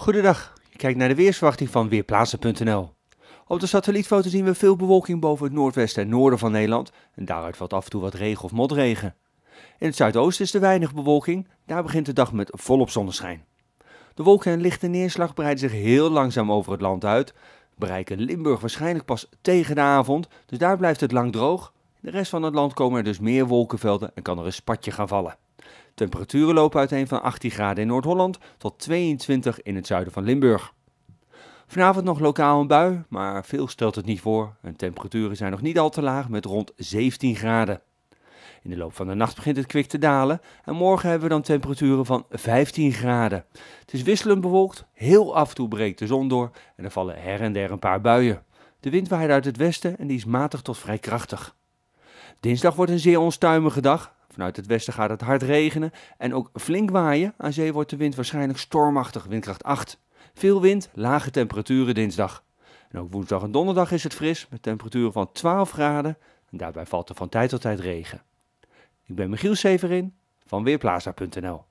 Goedendag, je kijkt naar de weersverwachting van Weerplaatsen.nl. Op de satellietfoto zien we veel bewolking boven het noordwesten en noorden van Nederland en daaruit valt af en toe wat regen of motregen. In het zuidoosten is er weinig bewolking, daar begint de dag met volop zonneschijn. De wolken en lichte neerslag breiden zich heel langzaam over het land uit, bereiken Limburg waarschijnlijk pas tegen de avond, dus daar blijft het lang droog. In de rest van het land komen er dus meer wolkenvelden en kan er een spatje gaan vallen. Temperaturen lopen uiteen van 18 graden in Noord-Holland tot 22 in het zuiden van Limburg. Vanavond nog lokaal een bui, maar veel stelt het niet voor. De temperaturen zijn nog niet al te laag met rond 17 graden. In de loop van de nacht begint het kwik te dalen en morgen hebben we dan temperaturen van 15 graden. Het is wisselend bewolkt, heel af en toe breekt de zon door en er vallen her en der een paar buien. De wind waait uit het westen en die is matig tot vrij krachtig. Dinsdag wordt een zeer onstuimige dag. Vanuit het westen gaat het hard regenen en ook flink waaien. Aan zee wordt de wind waarschijnlijk stormachtig, windkracht 8. Veel wind, lage temperaturen dinsdag. En ook woensdag en donderdag is het fris, met temperaturen van 12 graden. En daarbij valt er van tijd tot tijd regen. Ik ben Michiel Severin van Weerplaza.nl